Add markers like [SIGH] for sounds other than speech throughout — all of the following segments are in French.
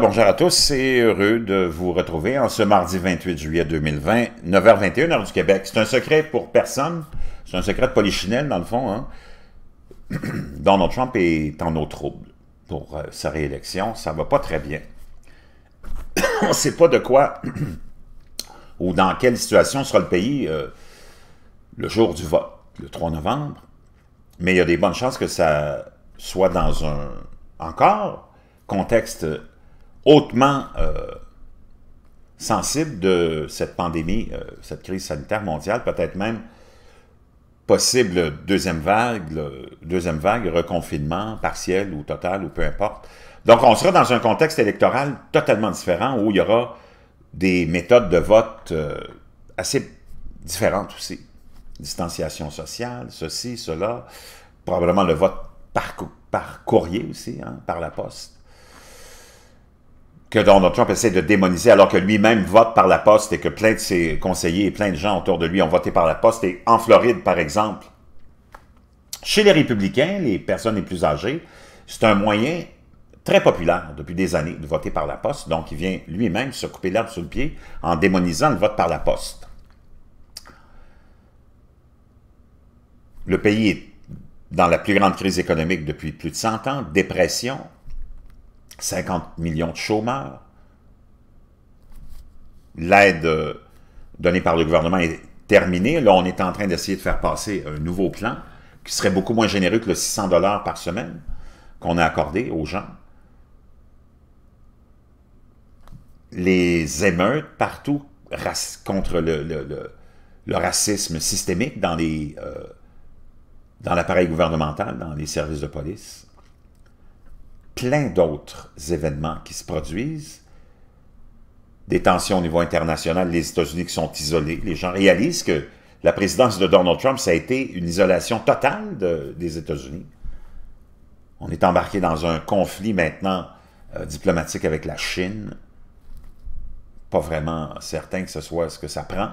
bonjour à tous. C'est heureux de vous retrouver en ce mardi 28 juillet 2020, 9h21 heure du Québec. C'est un secret pour personne. C'est un secret de polichinelle, dans le fond. Hein. [CLEARS THROAT] Donald Trump est en nos trouble pour euh, sa réélection. Ça va pas très bien. [CLEARS THROAT] On ne sait pas de quoi [CLEARS THROAT] ou dans quelle situation sera le pays euh, le jour du vote, le 3 novembre. Mais il y a des bonnes chances que ça soit dans un encore contexte hautement euh, sensible de cette pandémie, euh, cette crise sanitaire mondiale, peut-être même possible deuxième vague, deuxième vague, reconfinement partiel ou total ou peu importe. Donc on sera dans un contexte électoral totalement différent où il y aura des méthodes de vote euh, assez différentes aussi. Distanciation sociale, ceci, cela, probablement le vote par, courrier aussi, hein, par la poste que Donald Trump essaie de démoniser alors que lui-même vote par la poste et que plein de ses conseillers et plein de gens autour de lui ont voté par la poste. Et en Floride, par exemple, chez les républicains, les personnes les plus âgées, c'est un moyen très populaire depuis des années de voter par la poste. Donc, il vient lui-même se couper l'herbe sous le pied en démonisant le vote par la poste. Le pays est dans la plus grande crise économique depuis plus de 100 ans, dépression, 50 millions de chômeurs. L'aide euh, donnée par le gouvernement est terminée. Là, on est en train d'essayer de faire passer un nouveau plan qui serait beaucoup moins généreux que le 600 dollars par semaine qu'on a accordé aux gens. Les émeutes partout contre le, racisme systémique dans les... Euh, dans l'appareil gouvernemental, dans les services de police plein d'autres événements qui se produisent. Des tensions au niveau international, les États-Unis qui sont isolés. Les gens réalisent que la présidence de Donald Trump, ça a été une isolation totale des États-Unis. On est embarqué dans un conflit maintenant euh, diplomatique avec la Chine. Pas vraiment certain que ce soit ce que ça prend.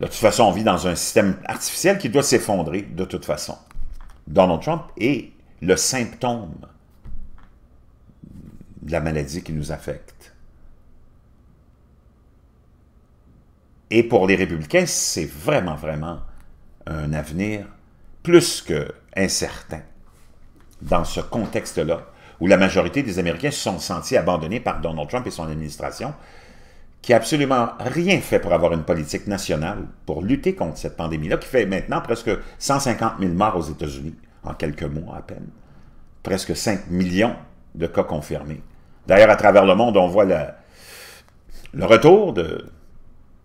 De toute façon, on vit dans un système artificiel qui doit s'effondrer de toute façon. Donald Trump est le symptôme de la maladie qui nous affecte. Et pour les républicains, c'est vraiment, vraiment un avenir plus que incertain dans ce contexte-là, où la majorité des Américains se sont sentis abandonnés par Donald Trump et son administration, qui n'a absolument rien fait pour avoir une politique nationale pour lutter contre cette pandémie-là, qui fait maintenant presque 150 000 morts aux États-Unis en quelques mois à peine, presque 5 millions de cas confirmés. D'ailleurs, à travers le monde, on voit le retour de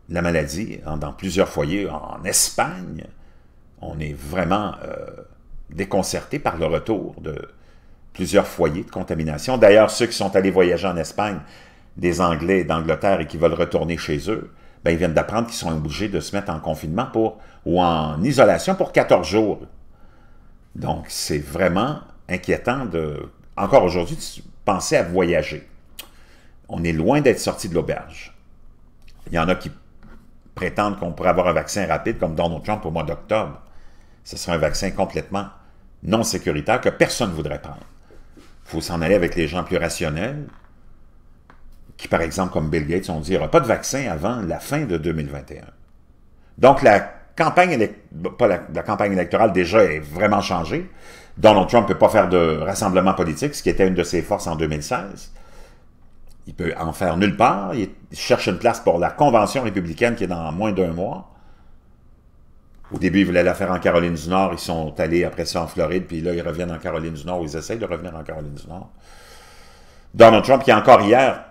la maladie dans plusieurs foyers. En Espagne, on est vraiment euh, déconcerté par le retour de plusieurs foyers de contamination. D'ailleurs, ceux qui sont allés voyager en Espagne, des Anglais d'Angleterre et qui veulent retourner chez eux, ben, ils viennent d'apprendre qu'ils sont obligés de se mettre en confinement pour, ou en isolation pour 14 jours. Donc, c'est vraiment inquiétant de... Encore aujourd'hui, penser à voyager. On est loin d'être sorti de l'auberge. Il y en a qui prétendent qu'on pourrait avoir un vaccin rapide comme Donald Trump au mois d'octobre. Ce serait un vaccin complètement non sécuritaire que personne ne voudrait prendre. Il faut s'en aller avec les gens plus rationnels, qui, par exemple, comme Bill Gates, ont dit qu'il n'y aura pas de vaccin avant la fin de 2021. Donc, la campagne, pas la campagne électorale déjà est vraiment changée. Donald Trump ne peut pas faire de rassemblement politique, ce qui était une de ses forces en 2016. Il peut en faire nulle part. Il cherche une place pour la convention républicaine qui est dans moins d'un mois. Au début, il voulait la faire en Caroline du Nord. Ils sont allés après ça en Floride, puis là, ils reviennent en Caroline du Nord, ils essayent de revenir en Caroline du Nord. Donald Trump, qui encore hier,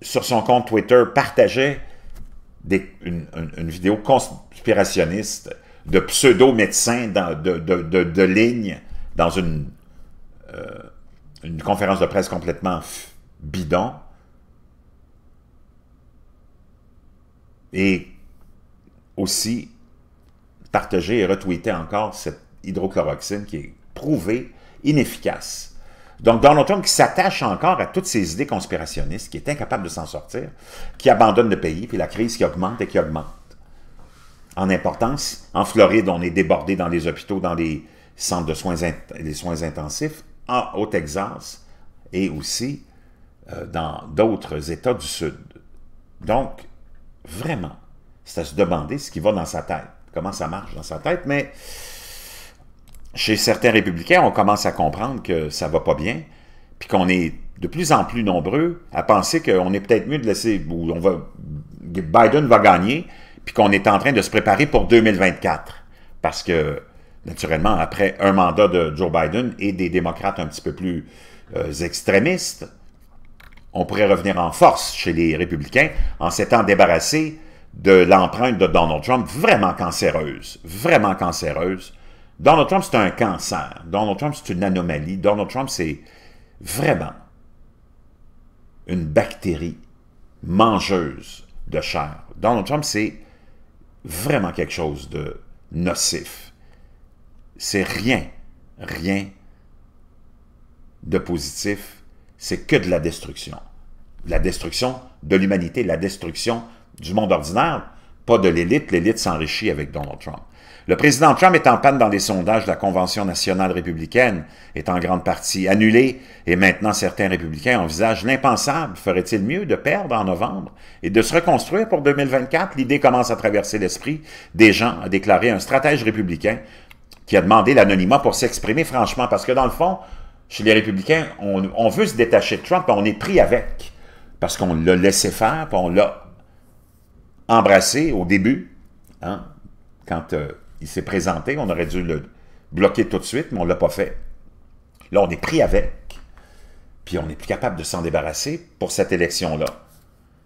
sur son compte Twitter, partageait une, vidéo conspirationniste de pseudo-médecins de, de, de dans une, euh, une conférence de presse complètement bidon. Et aussi partager et retweeter encore cette hydrochloroxine qui est prouvée inefficace. Donc Donald Trump qui s'attache encore à toutes ces idées conspirationnistes, qui est incapable de s'en sortir, qui abandonne le pays, puis la crise qui augmente et qui augmente en importance. En Floride, on est débordé dans les hôpitaux, dans les, centre de soins, intensifs en, haut Texas et aussi euh, dans d'autres États du Sud. Donc, vraiment, c'est à se demander ce qui va dans sa tête, comment ça marche dans sa tête, mais chez certains républicains, on commence à comprendre que ça ne va pas bien, puis qu'on est de plus en plus nombreux à penser qu'on est peut-être mieux de laisser, ou on va, Biden va gagner, puis qu'on est en train de se préparer pour 2024. Parce que naturellement, après un mandat de Joe Biden et des démocrates un petit peu plus euh, extrémistes, on pourrait revenir en force chez les républicains en s'étant débarrassé de l'empreinte de Donald Trump vraiment cancéreuse, vraiment cancéreuse. Donald Trump, c'est un cancer. Donald Trump, c'est une anomalie. Donald Trump, c'est vraiment une bactérie mangeuse de chair. Donald Trump, c'est vraiment quelque chose de nocif c'est rien, rien de positif, c'est que de la destruction. La destruction de l'humanité, la destruction du monde ordinaire, pas de l'élite. L'élite s'enrichit avec Donald Trump. Le président Trump est en panne dans les sondages la Convention nationale républicaine, est en grande partie annulée et maintenant certains républicains envisagent l'impensable. Ferait-il mieux de perdre en novembre et de se reconstruire pour 2024? L'idée commence à traverser l'esprit des gens, à déclaré un stratège républicain qui a demandé l'anonymat pour s'exprimer franchement. Parce que dans le fond, chez les républicains, on, veut se détacher de Trump, on est pris avec. Parce qu'on l'a laissé faire, puis on l'a embrassé au début. Hein. Quand euh, il s'est présenté, on aurait dû le bloquer tout de suite, mais on ne l'a pas fait. Là, on est pris avec. Puis on n'est plus capable de s'en débarrasser pour cette élection-là.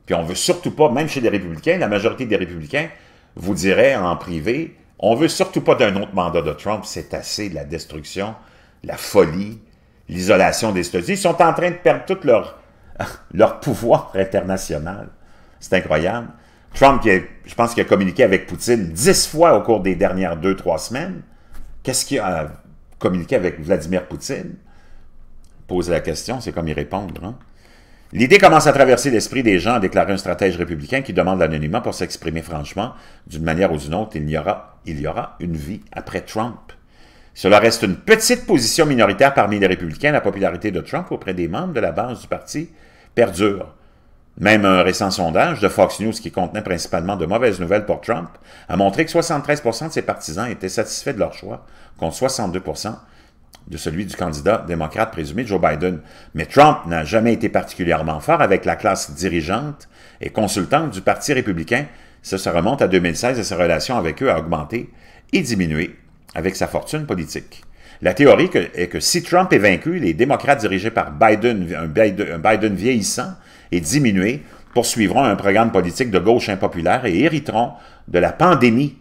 Puis on veut surtout pas, même chez les républicains, la majorité des républicains vous dirait en privé, on veut surtout pas d'un autre mandat de Trump. C'est assez de la destruction, la folie, l'isolation des États-Unis. Ils sont en train de perdre tout leur, [LAUGHS] leur pouvoir international. C'est incroyable. Trump, qui a, je pense qu'il a communiqué avec Poutine dix fois au cours des dernières deux, trois semaines. Qu'est-ce qu'il a communiqué avec Vladimir Poutine? Poser la question, c'est comme y répondre. Hein? L'idée commence à traverser l'esprit des gens, à déclaré un stratège républicain qui demande l'anonymat pour s'exprimer franchement. D'une manière ou d'une autre, il aura, il y aura une vie après Trump. Cela reste une petite position minoritaire parmi les républicains. La popularité de Trump auprès des membres de la base du parti perdure. Même un récent sondage de Fox News qui contenait principalement de mauvaises nouvelles pour Trump a montré que 73 de ses partisans étaient satisfaits de leur choix, contre 62 de celui du candidat démocrate présumé Joe Biden. Mais Trump n'a jamais été particulièrement fort avec la classe dirigeante et consultante du Parti républicain. Ça se remonte à 2016 et sa relation avec eux a augmenté et diminué avec sa fortune politique. La théorie est que si Trump est vaincu, les démocrates dirigés par Biden, un Biden, vieillissant et diminué, poursuivront un programme politique de gauche impopulaire et hériteront de la pandémie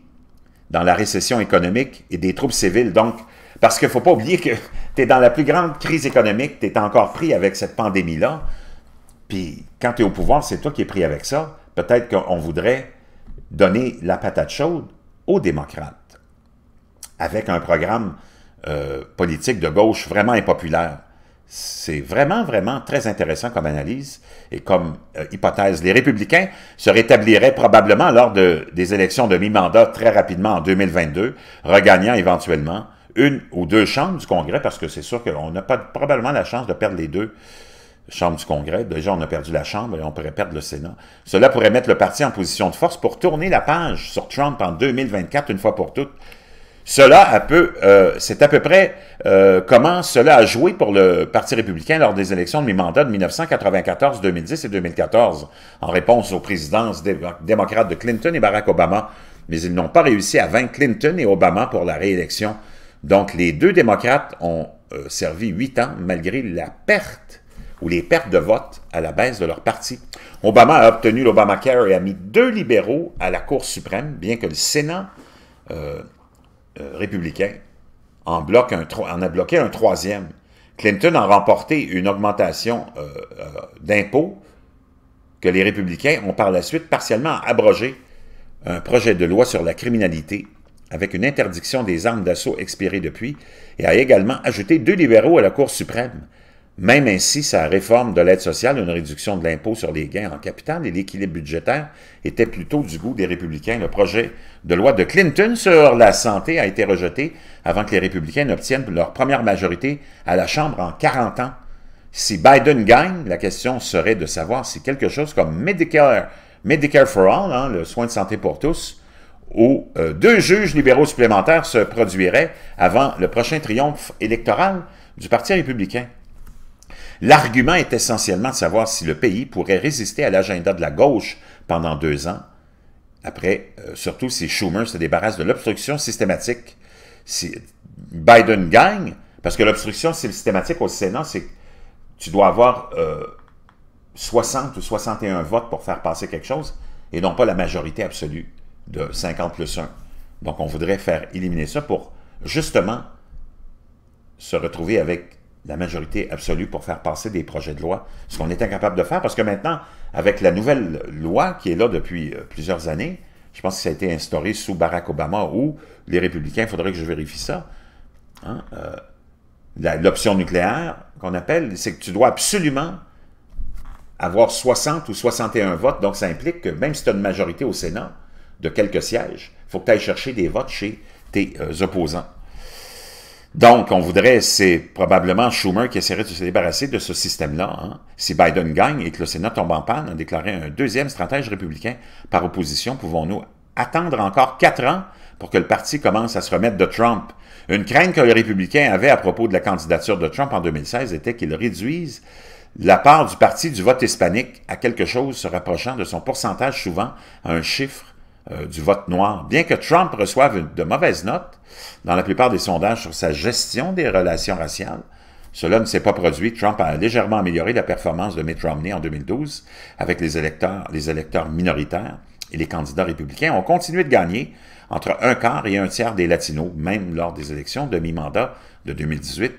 dans la récession économique et des troubles civils. Donc, parce qu'il ne faut pas oublier que tu es dans la plus grande crise économique, tu es encore pris avec cette pandémie-là. Puis quand tu es au pouvoir, c'est toi qui es pris avec ça. Peut-être qu'on voudrait donner la patate chaude aux démocrates avec un programme euh, politique de gauche vraiment impopulaire. C'est vraiment, vraiment très intéressant comme analyse et comme euh, hypothèse. Les républicains se rétabliraient probablement lors des élections de mi-mandat très rapidement en 2022, regagnant éventuellement une ou deux chambres du Congrès, parce que c'est sûr qu'on n'a pas, probablement la chance de perdre les deux chambres du Congrès. Déjà, on a perdu la Chambre et on pourrait perdre le Sénat. Cela pourrait mettre le parti en position de force pour tourner la page sur Trump en 2024, une fois pour toutes. Cela euh, c'est à peu près euh, comment cela a joué pour le Parti républicain lors des élections de mi-mandat de 1994, 2010 et 2014, en réponse aux présidences démocrates de Clinton et Barack Obama. Mais ils n'ont pas réussi à vaincre Clinton et Obama pour la réélection donc, les deux démocrates ont euh, servi huit ans malgré la perte ou les pertes de vote à la baisse de leur parti. Obama a obtenu l'Obamacare et a mis deux libéraux à la Cour suprême, bien que le Sénat euh, euh, républicain en, bloque un, en a bloqué un troisième. Clinton a remporté une augmentation d'impôts que les républicains ont par la suite partiellement abrogé un projet de loi sur la criminalité avec une interdiction des armes d'assaut expirée depuis, et a également ajouté deux libéraux à la Cour suprême. Même ainsi, sa réforme de l'aide sociale, une réduction de l'impôt sur les gains en capital et l'équilibre budgétaire étaient plutôt du goût des républicains. Le projet de loi de Clinton sur la santé a été rejeté avant que les républicains n'obtiennent leur première majorité à la Chambre en 40 ans. Si Biden gagne, la question serait de savoir si quelque chose comme Medicare, for All, hein, le soin de santé pour tous, où euh, deux juges libéraux supplémentaires se produiraient avant le prochain triomphe électoral du Parti républicain. L'argument est essentiellement de savoir si le pays pourrait résister à l'agenda de la gauche pendant deux ans, après, euh, surtout si Schumer se débarrasse de l'obstruction systématique. Si Biden gagne, parce que l'obstruction systématique au Sénat, c'est que tu dois avoir 60 euh, ou 61 votes pour faire passer quelque chose, et non pas la majorité absolue de 50 plus 1. Donc, on voudrait faire éliminer ça pour justement se retrouver avec la majorité absolue pour faire passer des projets de loi, ce qu'on est incapable de faire, parce que maintenant, avec la nouvelle loi qui est là depuis euh, plusieurs années, je pense que ça a été instauré sous Barack Obama ou les républicains, il faudrait que je vérifie ça. Hein, euh, l'option nucléaire qu'on appelle, c'est que tu dois absolument avoir 60 ou 61 votes, donc ça implique que même si tu as une majorité au Sénat, de quelques sièges. Il faut que tu ailles chercher des votes chez tes euh, opposants. Donc, on voudrait, c'est probablement Schumer qui essaierait de se débarrasser de ce système-là. Hein. Si Biden gagne et que le Sénat tombe en panne, on déclaré un deuxième stratège républicain par opposition. Pouvons-nous attendre encore quatre ans pour que le parti commence à se remettre de Trump? Une crainte que les républicains avaient à propos de la candidature de Trump en 2016 était qu'ils réduisent la part du parti du vote hispanique à quelque chose se rapprochant de son pourcentage souvent à un chiffre euh, du vote noir. Bien que Trump reçoive de mauvaises notes dans la plupart des sondages sur sa gestion des relations raciales, cela ne s'est pas produit. Trump a légèrement amélioré la performance de Mitt Romney en 2012 avec les électeurs, les électeurs minoritaires et les candidats républicains ont continué de gagner entre un quart et un tiers des latinos, même lors des élections de mi-mandat de 2018.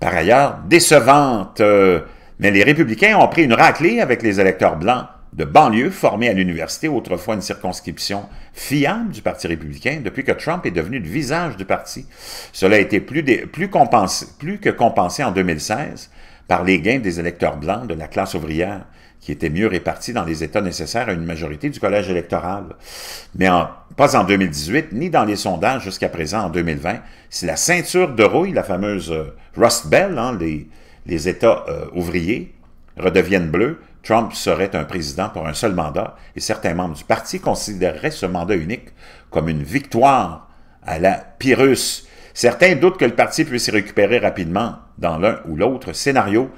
Par ailleurs, décevante, euh, mais les républicains ont pris une raclée avec les électeurs blancs de banlieue formée à l'université, autrefois une circonscription fiable du Parti républicain, depuis que Trump est devenu le visage du parti. Cela a été plus, des, plus, compensé, plus que compensé en 2016 par les gains des électeurs blancs de la classe ouvrière, qui étaient mieux répartis dans les États nécessaires à une majorité du collège électoral. Mais en, pas en 2018, ni dans les sondages jusqu'à présent en 2020. C'est la ceinture de rouille, la fameuse euh, Rust bell » hein, les, États euh, ouvriers, redeviennent bleus, Trump serait un président pour un seul mandat et certains membres du parti considéreraient ce mandat unique comme une victoire à la Pyrrhus. Certains doutent que le parti puisse y récupérer rapidement dans l'un ou l'autre scénario.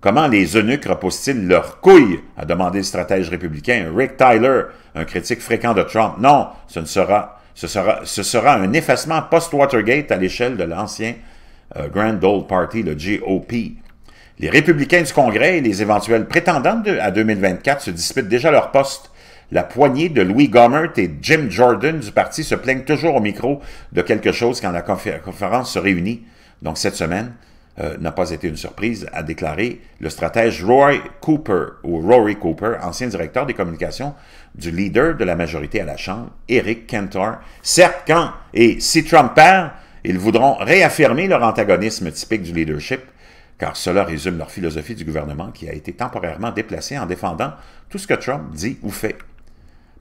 Comment les eunuques reposent-ils leur couille a demandé le stratège républicain Rick Tyler, un critique fréquent de Trump. Non, ce ne sera, ce sera, ce sera un effacement post-Watergate à l'échelle de l'ancien euh, Grand Old Party, le GOP. Les républicains du Congrès et les éventuels prétendants à 2024 se disputent déjà leur poste. La poignée de Louis Gomert et Jim Jordan du parti se plaignent toujours au micro de quelque chose quand la conférence se réunit. Donc cette semaine, euh, n'a pas été une surprise, a déclaré le stratège Roy Cooper, ou Rory Cooper, ancien directeur des communications du leader de la majorité à la Chambre, Eric Cantor. Certes, quand et si Trump perd, ils voudront réaffirmer leur antagonisme typique du leadership car cela résume leur philosophie du gouvernement qui a été temporairement déplacée en défendant tout ce que Trump dit ou fait.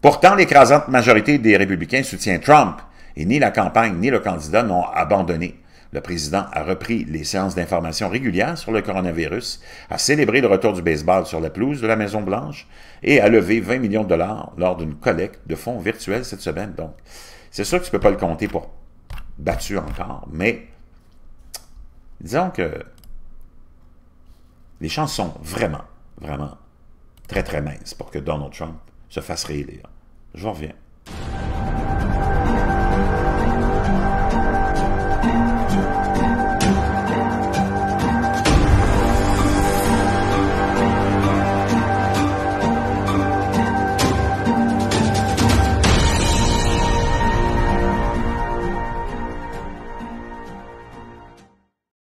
Pourtant, l'écrasante majorité des républicains soutient Trump, et ni la campagne ni le candidat n'ont abandonné. Le président a repris les séances d'information régulières sur le coronavirus, a célébré le retour du baseball sur la pelouse de la Maison-Blanche et a levé 20 millions de dollars lors d'une collecte de fonds virtuels cette semaine. Donc, c'est sûr que tu ne peux pas le compter pour battu encore, mais disons que les chances sont vraiment, vraiment très, très minces pour que Donald Trump se fasse réélire. Je reviens.